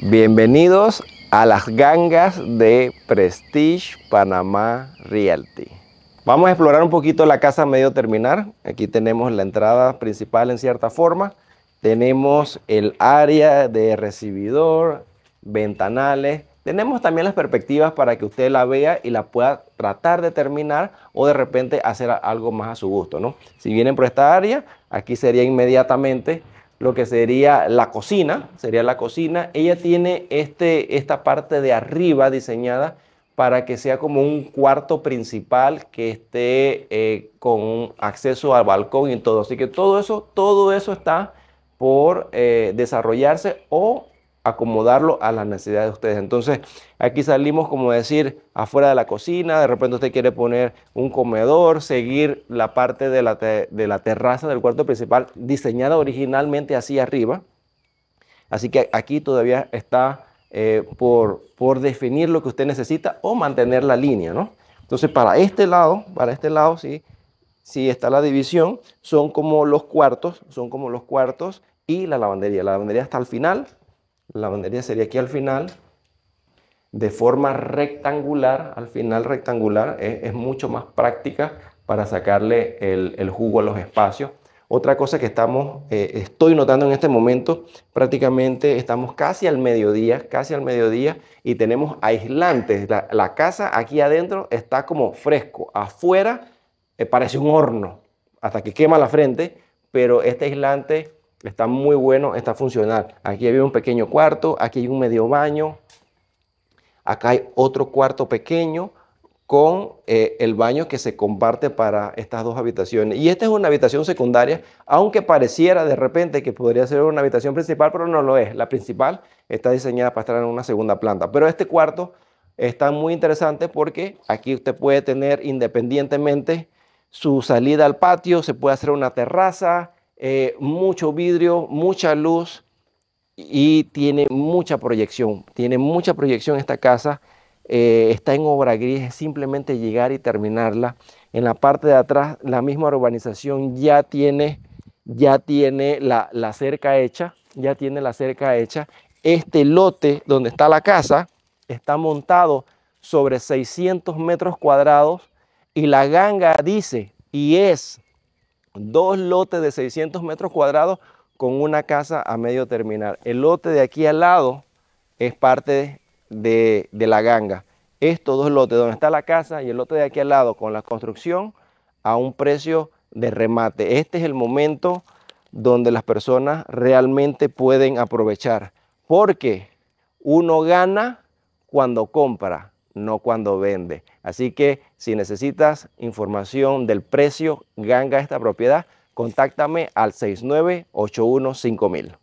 Bienvenidos a las gangas de Prestige Panamá Realty. Vamos a explorar un poquito la casa medio terminar. Aquí tenemos la entrada principal en cierta forma. Tenemos el área de recibidor, ventanales. Tenemos también las perspectivas para que usted la vea y la pueda tratar de terminar o de repente hacer algo más a su gusto, ¿no? Si vienen por esta área, aquí sería inmediatamente lo que sería la cocina, sería la cocina. Ella tiene este, esta parte de arriba diseñada para que sea como un cuarto principal que esté eh, con acceso al balcón y todo. Así que todo eso, todo eso está por eh, desarrollarse o acomodarlo a las necesidades de ustedes. Entonces, aquí salimos como decir afuera de la cocina, de repente usted quiere poner un comedor, seguir la parte de la, terraza del cuarto principal diseñada originalmente así arriba. Así que aquí todavía está eh, por, por definir lo que usted necesita o mantener la línea, ¿no? Entonces, para este lado, para este lado, sí, sí está la división, son como los cuartos, son como los cuartos y la lavandería. La lavandería está al final, la bandería sería aquí al final, de forma rectangular, al final rectangular, eh, es, mucho más práctica para sacarle el, jugo a los espacios. Otra cosa que estamos, eh, estoy notando en este momento, prácticamente estamos casi al mediodía, casi al mediodía, y tenemos aislantes. La, casa aquí adentro está como fresco, afuera eh, parece un horno, hasta que quema la frente, pero este aislante Está muy bueno, está funcional. Aquí había un pequeño cuarto, aquí hay un medio baño, acá hay otro cuarto pequeño con eh, el baño que se comparte para estas dos habitaciones. Y esta es una habitación secundaria, aunque pareciera de repente que podría ser una habitación principal, pero no lo es. La principal está diseñada para estar en una segunda planta. Pero este cuarto está muy interesante porque aquí usted puede tener independientemente su salida al patio, se puede hacer una terraza, eh, mucho vidrio, mucha luz y tiene mucha proyección. Tiene mucha proyección esta casa. Eh, está en obra gris, simplemente llegar y terminarla. En la parte de atrás, la misma urbanización ya tiene, ya tiene la, cerca hecha, ya tiene la cerca hecha. Este lote donde está la casa está montado sobre 600 metros cuadrados y la ganga dice y es dos lotes de 600 metros cuadrados con una casa a medio terminar. El lote de aquí al lado es parte de, de la ganga. Estos dos lotes, donde está la casa y el lote de aquí al lado con la construcción a un precio de remate. Este es el momento donde las personas realmente pueden aprovechar, porque uno gana cuando compra, no cuando vende. Así que si necesitas información del precio, ganga esta propiedad, contáctame al 69815000.